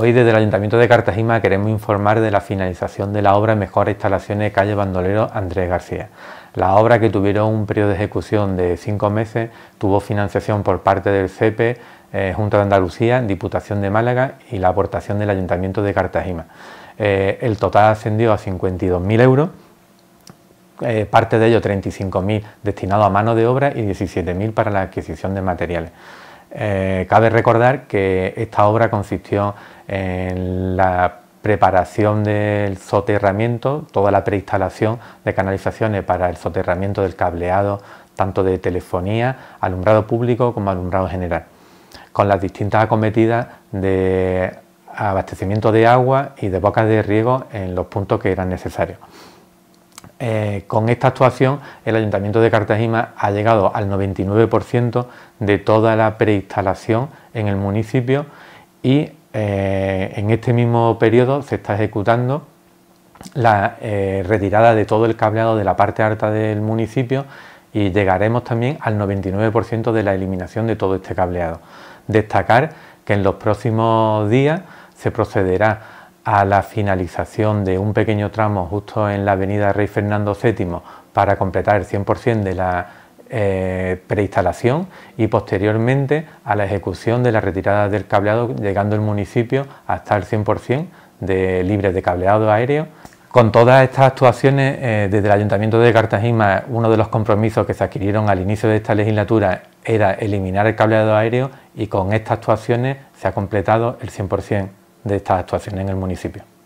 Hoy desde el Ayuntamiento de Cartagena queremos informar de la finalización de la obra Mejor Instalaciones de Calle Bandolero Andrés García. La obra que tuvieron un periodo de ejecución de cinco meses tuvo financiación por parte del CEPE, eh, Junta de Andalucía, Diputación de Málaga y la aportación del Ayuntamiento de Cartagena. Eh, el total ascendió a 52.000 euros. Eh, parte de ello 35.000 destinado a mano de obra y 17.000 para la adquisición de materiales. Eh, cabe recordar que esta obra consistió en la preparación del soterramiento, toda la preinstalación de canalizaciones para el soterramiento del cableado, tanto de telefonía, alumbrado público como alumbrado general, con las distintas acometidas de abastecimiento de agua y de bocas de riego en los puntos que eran necesarios. Eh, con esta actuación el Ayuntamiento de Cartagena ha llegado al 99% de toda la preinstalación en el municipio y eh, en este mismo periodo se está ejecutando la eh, retirada de todo el cableado de la parte alta del municipio y llegaremos también al 99% de la eliminación de todo este cableado. Destacar que en los próximos días se procederá a la finalización de un pequeño tramo justo en la avenida Rey Fernando VII para completar el 100% de la eh, preinstalación y posteriormente a la ejecución de la retirada del cableado, llegando el municipio hasta el 100% de libre de cableado aéreo. Con todas estas actuaciones, eh, desde el Ayuntamiento de Cartagena, uno de los compromisos que se adquirieron al inicio de esta legislatura era eliminar el cableado aéreo y con estas actuaciones se ha completado el 100% de estas actuaciones en el municipio.